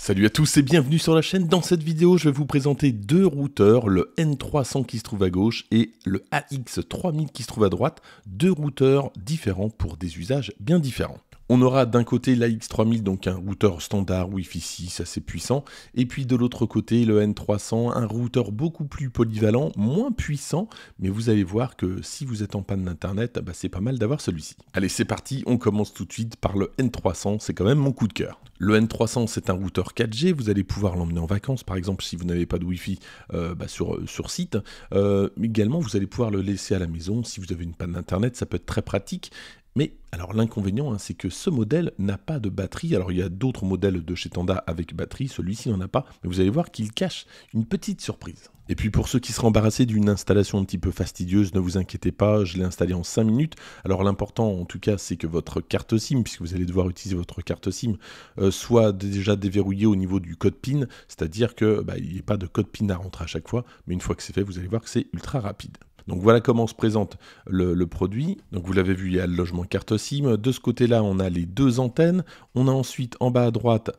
Salut à tous et bienvenue sur la chaîne. Dans cette vidéo, je vais vous présenter deux routeurs, le N300 qui se trouve à gauche et le AX3000 qui se trouve à droite, deux routeurs différents pour des usages bien différents. On aura d'un côté l'AX3000, donc un routeur standard Wi-Fi 6 assez puissant, et puis de l'autre côté le N300, un routeur beaucoup plus polyvalent, moins puissant, mais vous allez voir que si vous êtes en panne d'internet, bah, c'est pas mal d'avoir celui-ci. Allez, c'est parti, on commence tout de suite par le N300, c'est quand même mon coup de cœur. Le N300, c'est un routeur 4G, vous allez pouvoir l'emmener en vacances, par exemple si vous n'avez pas de Wi-Fi euh, bah, sur, euh, sur site. Euh, mais également, vous allez pouvoir le laisser à la maison si vous avez une panne d'internet, ça peut être très pratique. Mais alors l'inconvénient, hein, c'est que ce modèle n'a pas de batterie. Alors il y a d'autres modèles de chez Tanda avec batterie, celui-ci n'en a pas, mais vous allez voir qu'il cache une petite surprise. Et puis pour ceux qui seraient embarrassés d'une installation un petit peu fastidieuse, ne vous inquiétez pas, je l'ai installé en 5 minutes. Alors l'important en tout cas, c'est que votre carte SIM, puisque vous allez devoir utiliser votre carte SIM, euh, soit déjà déverrouillée au niveau du code PIN, c'est-à-dire qu'il bah, n'y ait pas de code PIN à rentrer à chaque fois, mais une fois que c'est fait, vous allez voir que c'est ultra rapide. Donc voilà comment se présente le, produit. Donc vous l'avez vu, il y a le logement carte SIM. De ce côté-là, on a les deux antennes. On a ensuite en bas à droite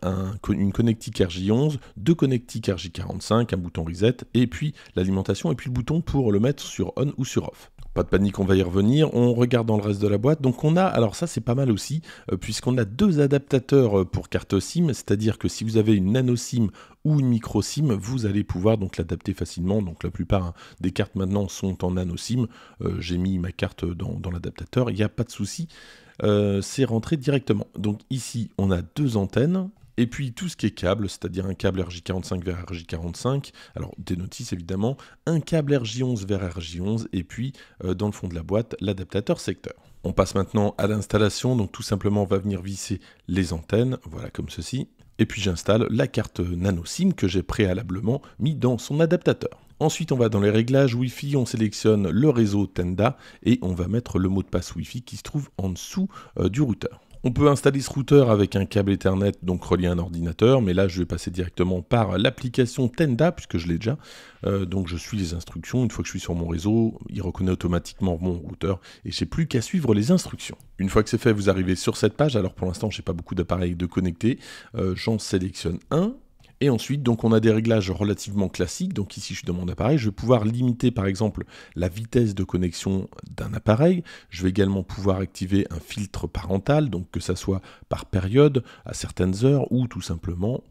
une connectique RJ11, deux connectiques RJ45, un bouton reset, et puis l'alimentation, et puis le bouton pour le mettre sur on ou sur off. Pas de panique, on va y revenir. On regarde dans le reste de la boîte. Donc on a, alors ça c'est pas mal aussi, euh, puisqu'on a deux adaptateurs euh, pour carte SIM, c'est-à-dire que si vous avez une nano SIM ou une micro SIM, vous allez pouvoir donc l'adapter facilement. Donc la plupart hein, des cartes maintenant sont en nano SIM. Euh, j'ai mis ma carte dans, l'adaptateur, il n'y a pas de souci. c'est rentré directement. Donc ici, on a deux antennes et puis tout ce qui est câble, c'est-à-dire un câble RJ45 vers RJ45, alors des notices évidemment, un câble RJ11 vers RJ11, et puis euh, dans le fond de la boîte, l'adaptateur secteur. On passe maintenant à l'installation, donc tout simplement on va venir visser les antennes, voilà comme ceci, et puis j'installe la carte nano SIM que j'ai préalablement mis dans son adaptateur. Ensuite, on va dans les réglages Wi-Fi, on sélectionne le réseau Tenda et on va mettre le mot de passe Wi-Fi qui se trouve en dessous euh, du routeur. On peut installer ce routeur avec un câble Ethernet, donc relié à un ordinateur, mais là je vais passer directement par l'application Tenda, puisque je l'ai déjà. Euh, donc je suis les instructions, une fois que je suis sur mon réseau, il reconnaît automatiquement mon routeur, et n'ai plus qu'à suivre les instructions. Une fois que c'est fait, vous arrivez sur cette page, alors pour l'instant j'ai pas beaucoup d'appareils de connecter. Euh, j'en sélectionne un, et ensuite, donc, on a des réglages relativement classiques. Donc ici, je suis dans mon appareil. Je vais pouvoir limiter, par exemple, la vitesse de connexion d'un appareil. Je vais également pouvoir activer un filtre parental, donc que ça soit par période, à certaines heures, ou tout simplement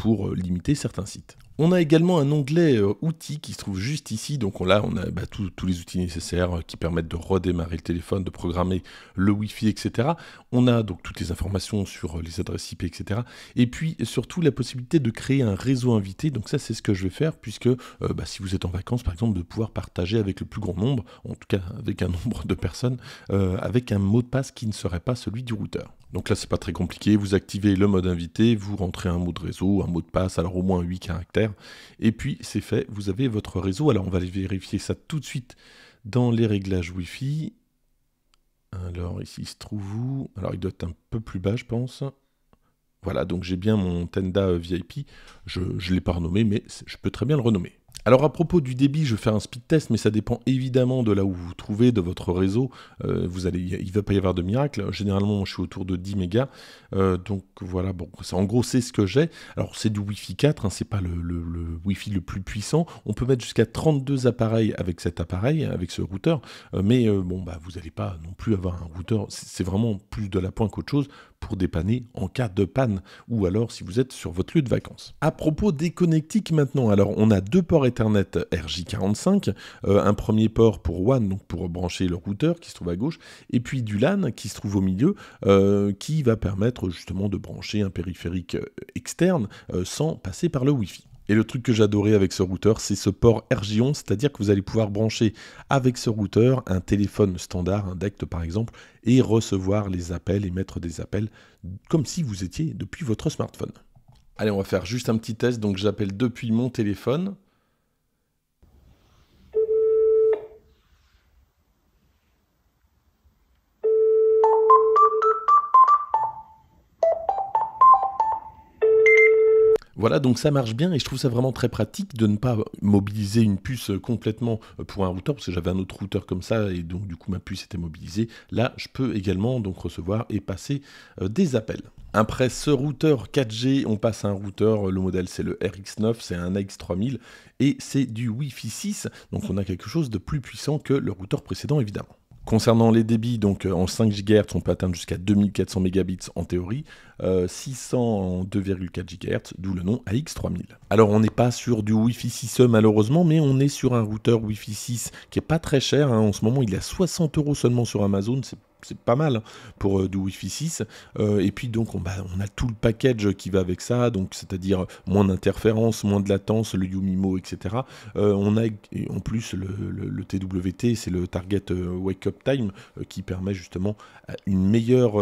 pour euh, limiter certains sites. On a également un onglet euh, outils qui se trouve juste ici, donc on, là on a bah, tous les outils nécessaires euh, qui permettent de redémarrer le téléphone, de programmer le Wi-Fi, etc. On a donc toutes les informations sur les adresses IP, etc. Et puis surtout la possibilité de créer un réseau invité, donc ça c'est ce que je vais faire, puisque bah, si vous êtes en vacances par exemple, de pouvoir partager avec le plus grand nombre, en tout cas avec un nombre de personnes, avec un mot de passe qui ne serait pas celui du routeur. Donc là, c'est pas très compliqué. Vous activez le mode invité, vous rentrez un mot de réseau, un mot de passe, alors au moins 8 caractères. Et puis, c'est fait, vous avez votre réseau. Alors, on va aller vérifier ça tout de suite dans les réglages Wi-Fi. Alors, ici, il se trouve où Alors, il doit être un peu plus bas, je pense. Voilà, donc j'ai bien mon Tenda VIP. Je ne l'ai pas renommé, mais je peux très bien le renommer. Alors à propos du débit, je fais un speed test, mais ça dépend évidemment de là où vous vous trouvez, de votre réseau. Euh, vous allez, il ne va pas y avoir de miracle. Généralement, je suis autour de 10 mégas. Euh, donc voilà, bon, en gros, c'est ce que j'ai. Alors c'est du Wi-Fi 4, hein. c'est pas le, le, Wi-Fi le plus puissant. On peut mettre jusqu'à 32 appareils avec cet appareil, avec ce routeur. Euh, mais bon, bah, vous n'allez pas non plus avoir un routeur. C'est vraiment plus de la pointe qu'autre chose pour dépanner en cas de panne ou alors si vous êtes sur votre lieu de vacances. À propos des connectiques maintenant, alors on a deux ports Internet RJ45, euh, un premier port pour WAN, donc pour brancher le routeur qui se trouve à gauche, et puis du LAN qui se trouve au milieu, euh, qui va permettre justement de brancher un périphérique euh, externe sans passer par le Wi-Fi. Et le truc que j'adorais avec ce routeur, c'est ce port RJ11, c'est-à-dire que vous allez pouvoir brancher avec ce routeur un téléphone standard, un DECT par exemple, et recevoir les appels, et mettre des appels comme si vous étiez depuis votre smartphone. Allez, on va faire juste un petit test, donc j'appelle depuis mon téléphone. Voilà, donc ça marche bien et je trouve ça vraiment très pratique de ne pas mobiliser une puce euh, complètement euh, pour un routeur, parce que j'avais un autre routeur comme ça et donc du coup ma puce était mobilisée. Là, je peux également donc recevoir et passer euh, des appels. Après ce routeur 4G, on passe à un routeur, le modèle c'est le RX9, c'est un AX3000 et c'est du Wi-Fi 6, donc on a quelque chose de plus puissant que le routeur précédent évidemment. Concernant les débits, donc euh, en 5 GHz, on peut atteindre jusqu'à 2400 Mbps en théorie, 600 euh, en 2,4 GHz, d'où le nom AX3000. Alors on n'est pas sur du Wi-Fi 6E malheureusement, mais on est sur un routeur Wi-Fi 6 qui est pas très cher. Hein. En ce moment, il est à 60 euros seulement sur Amazon, c'est pas mal hein, pour euh, du Wi-Fi 6. Euh, et puis donc on, bah, on, a tout le package qui va avec ça, donc c'est-à-dire moins d'interférences, moins de latence, le Yumimo, etc. Euh, on a en plus le, TWT, c'est le Target Wake Up Time, qui permet justement une meilleure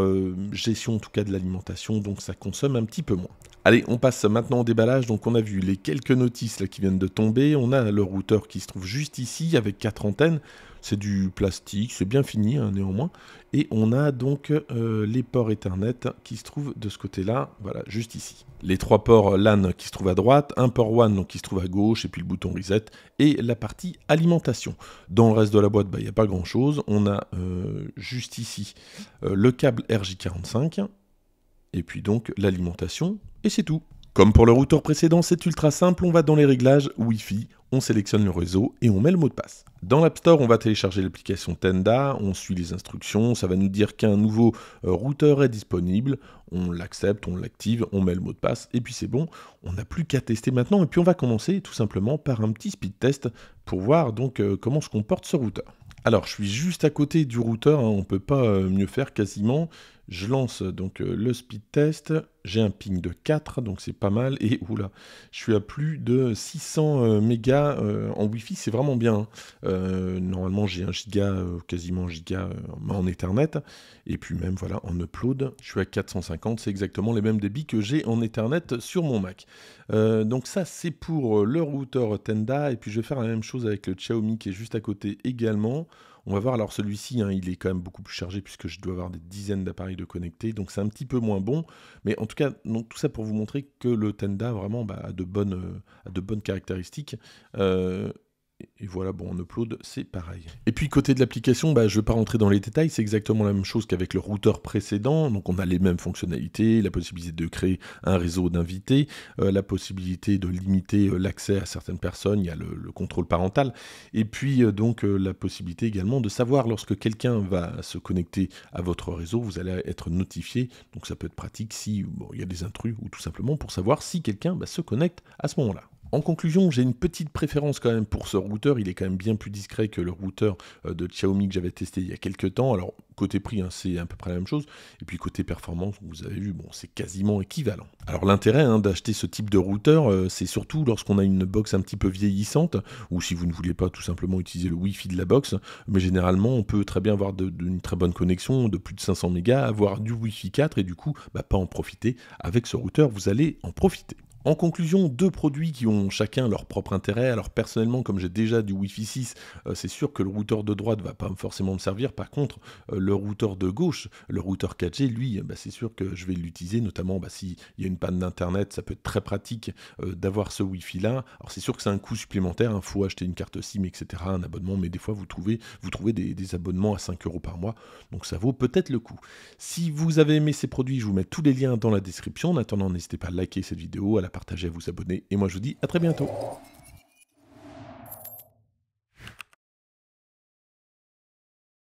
gestion en tout cas de l'alimentation, donc ça consomme un petit peu moins. Allez, on passe maintenant au déballage. Donc, on a vu les quelques notices là, qui viennent de tomber. On a le routeur qui se trouve juste ici avec quatre antennes. C'est du plastique, c'est bien fini hein, néanmoins. Et on a donc euh, les ports Ethernet qui se trouvent de ce côté-là, voilà, juste ici. Les trois ports LAN qui se trouvent à droite, un port WAN qui se trouve à gauche, et puis le bouton Reset, et la partie alimentation. Dans le reste de la boîte, bah, il n'y a pas grand-chose. On a euh, juste ici euh, le câble RJ45, et puis donc l'alimentation, et c'est tout. Comme pour le routeur précédent, c'est ultra simple, on va dans les réglages Wi-Fi, on sélectionne le réseau et on met le mot de passe. Dans l'App Store, on va télécharger l'application Tenda, on suit les instructions, ça va nous dire qu'un nouveau euh, routeur est disponible, on l'accepte, on l'active, on met le mot de passe, et puis c'est bon, on n'a plus qu'à tester maintenant, et puis on va commencer tout simplement par un petit speed test pour voir donc euh, comment se comporte ce routeur. Alors, je suis juste à côté du routeur, hein, on ne peut pas euh, mieux faire quasiment. Je lance donc euh, le speed test, j'ai un ping de 4, donc c'est pas mal, et oula, je suis à plus de 600 euh, mégas euh, en Wi-Fi, c'est vraiment bien. Hein. normalement j'ai un giga, quasiment un giga en Ethernet, et puis même voilà, en upload, je suis à 450, c'est exactement les mêmes débits que j'ai en Ethernet sur mon Mac. donc ça c'est pour le routeur Tenda, et puis je vais faire la même chose avec le Xiaomi qui est juste à côté également. On va voir, alors celui-ci, hein, il est quand même beaucoup plus chargé puisque je dois avoir des dizaines d'appareils de connectés, donc c'est un petit peu moins bon. Mais en tout cas, non, tout ça pour vous montrer que le Tenda vraiment bah, a, de bonnes, euh, de bonnes caractéristiques. Euh, et voilà, bon, on upload, c'est pareil. Et puis côté de l'application, bah, je ne vais pas rentrer dans les détails, c'est exactement la même chose qu'avec le routeur précédent. Donc on a les mêmes fonctionnalités, la possibilité de créer un réseau d'invités, euh, la possibilité de limiter euh, l'accès à certaines personnes, il y a le, contrôle parental, et puis euh, donc la possibilité également de savoir lorsque quelqu'un va se connecter à votre réseau, vous allez être notifié. Donc ça peut être pratique si il y a des intrus ou tout simplement pour savoir si quelqu'un va bah, se connecte à ce moment-là. En conclusion, j'ai une petite préférence quand même pour ce routeur. Il est quand même bien plus discret que le routeur euh, de Xiaomi que j'avais testé il y a quelques temps. Alors, côté prix, hein, c'est à peu près la même chose. Et puis, côté performance, vous avez vu, bon, c'est quasiment équivalent. Alors, l'intérêt hein, d'acheter ce type de routeur, euh, c'est surtout lorsqu'on a une box un petit peu vieillissante, ou si vous ne voulez pas tout simplement utiliser le Wi-Fi de la box. Mais généralement, on peut très bien avoir une très bonne connexion de plus de 500 mégas, avoir du Wi-Fi 4 et du coup, bah, pas en profiter. Avec ce routeur, vous allez en profiter. En conclusion, deux produits qui ont chacun leur propre intérêt. Alors personnellement, comme j'ai déjà du Wi-Fi 6, euh, c'est sûr que le routeur de droite ne va pas forcément me servir. Par contre, euh, le routeur de gauche, le routeur 4G, lui, bah, c'est sûr que je vais l'utiliser, notamment bah, s'il y a une panne d'internet, ça peut être très pratique euh, d'avoir ce Wi-Fi là. Alors c'est sûr que c'est un coût supplémentaire, il hein. faut acheter une carte SIM, etc., un abonnement, mais des fois vous trouvez, vous trouvez des, abonnements à 5 euros par mois, donc ça vaut peut-être le coup. Si vous avez aimé ces produits, je vous mets tous les liens dans la description. En attendant, n'hésitez pas à liker cette vidéo, à la Partagez, vous abonnez Et moi, je vous dis à très bientôt.